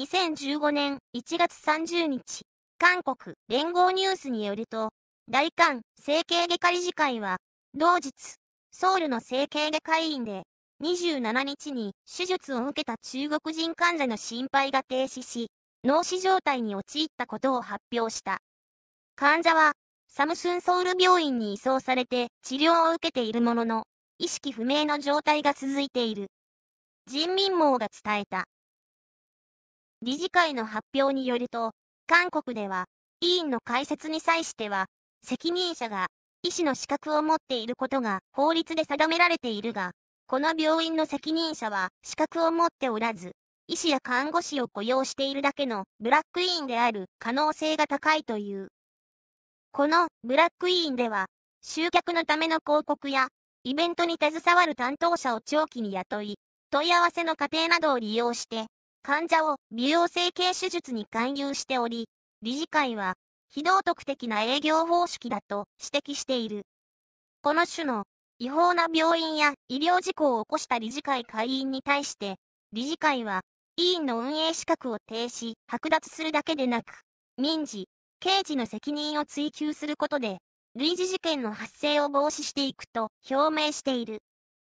2015年1月30日、韓国連合ニュースによると、大韓整形外科理事会は、同日、ソウルの整形外科医院で、27日に手術を受けた中国人患者の心配が停止し、脳死状態に陥ったことを発表した。患者は、サムスンソウル病院に移送されて治療を受けているものの、意識不明の状態が続いている。人民網が伝えた。理事会の発表によると、韓国では、委員の解説に際しては、責任者が、医師の資格を持っていることが法律で定められているが、この病院の責任者は資格を持っておらず、医師や看護師を雇用しているだけのブラック委員である可能性が高いという。このブラック委員では、集客のための広告や、イベントに携わる担当者を長期に雇い、問い合わせの過程などを利用して、患者を美容整形手術に勧誘しており、理事会は、非道徳的な営業方式だと指摘している。この種の違法な病院や医療事故を起こした理事会会員に対して、理事会は、委員の運営資格を停止、剥奪するだけでなく、民事、刑事の責任を追及することで、類似事件の発生を防止していくと表明している。